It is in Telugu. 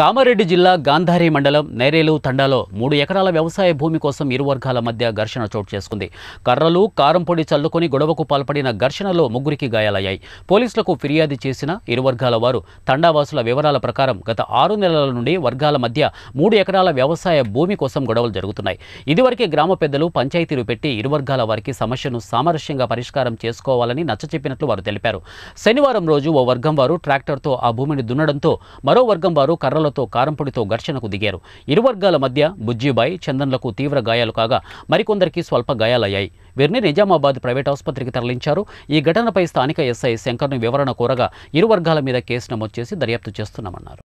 కామారెడ్డి జిల్లా గాంధారి మండలం నేరేలు తండాలో మూడు ఎకరాల వ్యవసాయ భూమి కోసం ఇరు వర్గాల మధ్య ఘర్షణ చోటు చేసుకుంది కర్రలు కారం పొడి చల్లుకొని గొడవకు పాల్పడిన ఘర్షణలో ముగ్గురికి గాయాలయ్యాయి పోలీసులకు ఫిర్యాదు చేసిన ఇరు వర్గాల వారు తండావాసుల వివరాల ప్రకారం గత ఆరు నెలల నుండి వర్గాల మధ్య మూడు ఎకరాల వ్యవసాయ భూమి కోసం గొడవలు జరుగుతున్నాయి ఇదివరకే గ్రామ పెద్దలు పంచాయతీలు పెట్టి ఇరు వర్గాల వారికి సమస్యను సామరస్యంగా పరిష్కారం చేసుకోవాలని నచ్చచెప్పినట్లు వారు తెలిపారు శనివారం రోజు ఓ వర్గం వారు ట్రాక్టర్తో ఆ భూమిని దున్నడంతో మరో వర్గం వారు కర్రలు కర్రలతో కారంపొడితో ఘర్షణకు దిగారు ఇరు వర్గాల మధ్య బుజ్జీబాయ్ చందన్లకు తీవ్ర గాయాలు కాగా మరికొందరికి స్వల్ప గాయాలయ్యాయి వీరిని నిజామాబాద్ ప్రైవేట్ ఆసుపత్రికి తరలించారు ఈ ఘటనపై స్థానిక ఎస్ఐ శంకర్ను వివరణ కోరగా ఇరు వర్గాల మీద కేసు నమోదు చేసి దర్యాప్తు చేస్తున్నామన్నారు